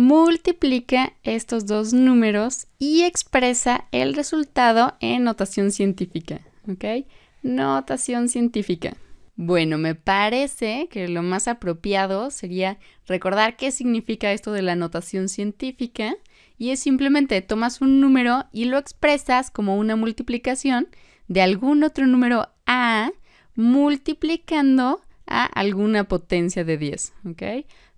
multiplica estos dos números y expresa el resultado en notación científica. ¿Ok? Notación científica. Bueno, me parece que lo más apropiado sería recordar qué significa esto de la notación científica y es simplemente tomas un número y lo expresas como una multiplicación de algún otro número A multiplicando a alguna potencia de 10, ¿ok?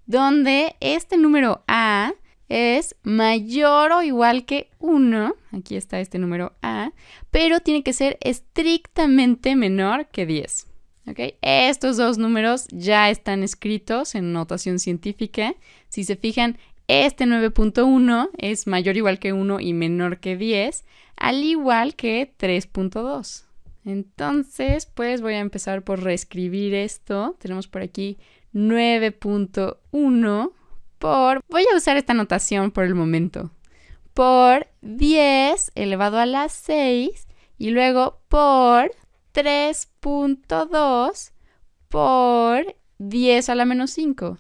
donde este número A es mayor o igual que 1, aquí está este número A, pero tiene que ser estrictamente menor que 10. ¿Okay? Estos dos números ya están escritos en notación científica. Si se fijan, este 9.1 es mayor o igual que 1 y menor que 10, al igual que 3.2. Entonces, pues voy a empezar por reescribir esto. Tenemos por aquí 9.1 por, voy a usar esta notación por el momento, por 10 elevado a la 6 y luego por 3.2 por 10 a la menos 5.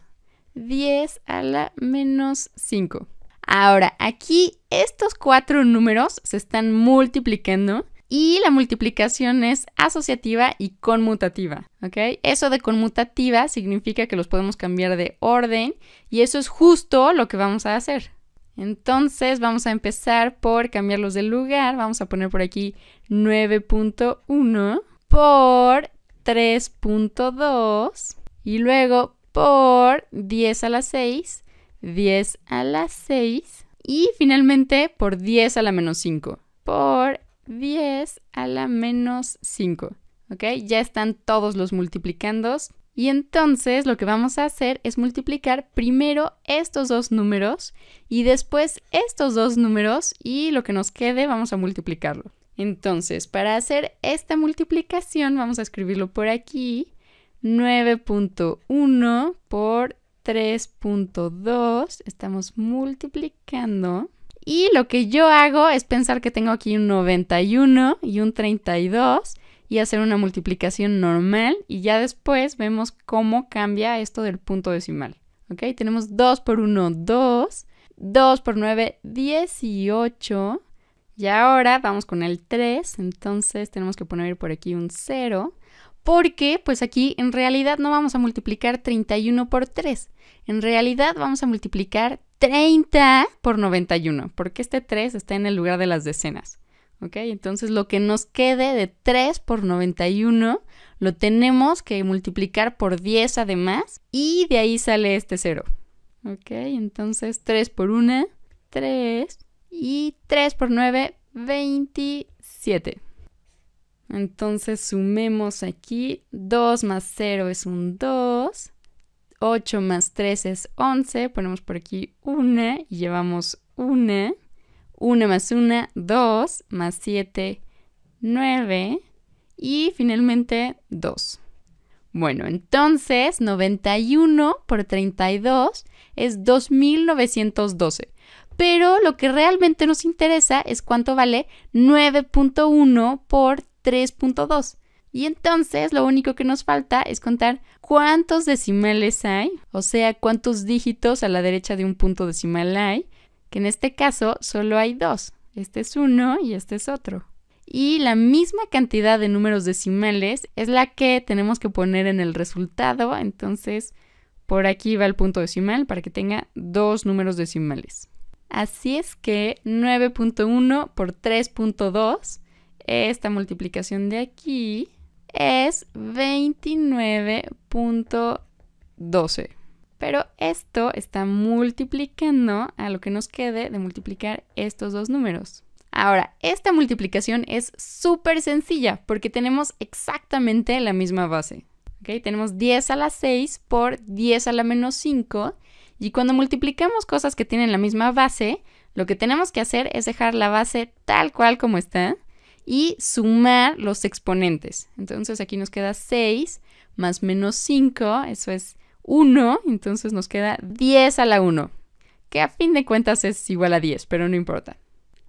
10 a la menos 5. Ahora, aquí estos cuatro números se están multiplicando y la multiplicación es asociativa y conmutativa, ¿ok? Eso de conmutativa significa que los podemos cambiar de orden y eso es justo lo que vamos a hacer. Entonces vamos a empezar por cambiarlos de lugar. Vamos a poner por aquí 9.1 por 3.2 y luego por 10 a la 6, 10 a la 6 y finalmente por 10 a la menos 5 por 10 a la menos 5. ¿Ok? Ya están todos los multiplicandos. Y entonces lo que vamos a hacer es multiplicar primero estos dos números y después estos dos números y lo que nos quede vamos a multiplicarlo. Entonces, para hacer esta multiplicación vamos a escribirlo por aquí. 9.1 por 3.2. Estamos multiplicando. Y lo que yo hago es pensar que tengo aquí un 91 y un 32 y hacer una multiplicación normal y ya después vemos cómo cambia esto del punto decimal. ¿Ok? Tenemos 2 por 1, 2. 2 por 9, 18. Y ahora vamos con el 3. Entonces tenemos que poner por aquí un 0 porque pues aquí en realidad no vamos a multiplicar 31 por 3, en realidad vamos a multiplicar 30 por 91, porque este 3 está en el lugar de las decenas. ¿Ok? Entonces lo que nos quede de 3 por 91 lo tenemos que multiplicar por 10 además y de ahí sale este 0. ¿Ok? Entonces 3 por 1, 3 y 3 por 9, 27. Entonces sumemos aquí, 2 más 0 es un 2, 8 más 3 es 11, ponemos por aquí 1 y llevamos 1, 1 más 1, 2, más 7, 9 y finalmente 2. Bueno, entonces 91 por 32 es 2912. Pero lo que realmente nos interesa es cuánto vale 9.1 por 3.2. Y entonces lo único que nos falta es contar cuántos decimales hay, o sea, cuántos dígitos a la derecha de un punto decimal hay, que en este caso solo hay dos. Este es uno y este es otro. Y la misma cantidad de números decimales es la que tenemos que poner en el resultado, entonces por aquí va el punto decimal para que tenga dos números decimales. Así es que 9.1 por 3.2 esta multiplicación de aquí es 29.12. Pero esto está multiplicando a lo que nos quede de multiplicar estos dos números. Ahora, esta multiplicación es súper sencilla porque tenemos exactamente la misma base. ¿okay? Tenemos 10 a la 6 por 10 a la menos 5 y cuando multiplicamos cosas que tienen la misma base, lo que tenemos que hacer es dejar la base tal cual como está y sumar los exponentes. Entonces aquí nos queda 6 más menos 5, eso es 1, entonces nos queda 10 a la 1, que a fin de cuentas es igual a 10, pero no importa.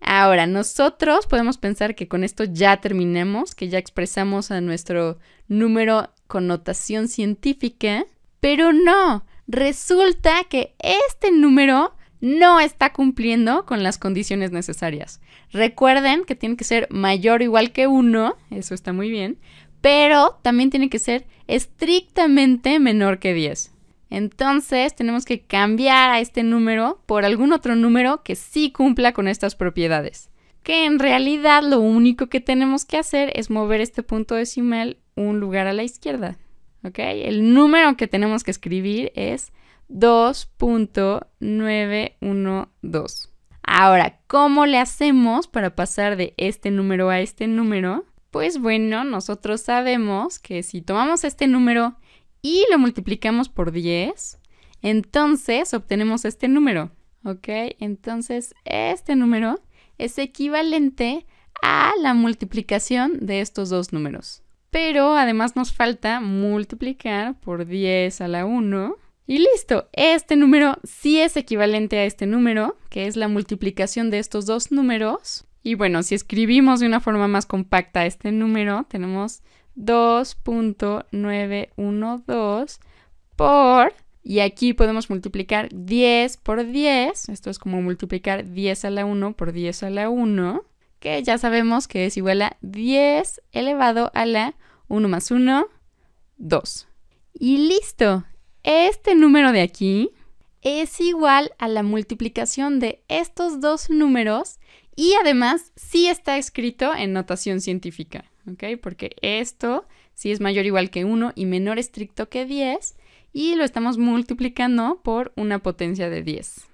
Ahora, nosotros podemos pensar que con esto ya terminemos, que ya expresamos a nuestro número con notación científica, pero no, resulta que este número no está cumpliendo con las condiciones necesarias. Recuerden que tiene que ser mayor o igual que 1, eso está muy bien, pero también tiene que ser estrictamente menor que 10. Entonces tenemos que cambiar a este número por algún otro número que sí cumpla con estas propiedades. Que en realidad lo único que tenemos que hacer es mover este punto decimal un lugar a la izquierda. ¿Ok? El número que tenemos que escribir es 2.912. Ahora, ¿cómo le hacemos para pasar de este número a este número? Pues bueno, nosotros sabemos que si tomamos este número y lo multiplicamos por 10, entonces obtenemos este número, ¿ok? Entonces este número es equivalente a la multiplicación de estos dos números. Pero además nos falta multiplicar por 10 a la 1 y listo, este número sí es equivalente a este número, que es la multiplicación de estos dos números. Y bueno, si escribimos de una forma más compacta este número, tenemos 2.912 por, y aquí podemos multiplicar 10 por 10, esto es como multiplicar 10 a la 1 por 10 a la 1, que ya sabemos que es igual a 10 elevado a la 1 más 1, 2. Y listo, este número de aquí es igual a la multiplicación de estos dos números y además sí está escrito en notación científica, ¿ok? Porque esto sí es mayor o igual que 1 y menor estricto que 10 y lo estamos multiplicando por una potencia de 10.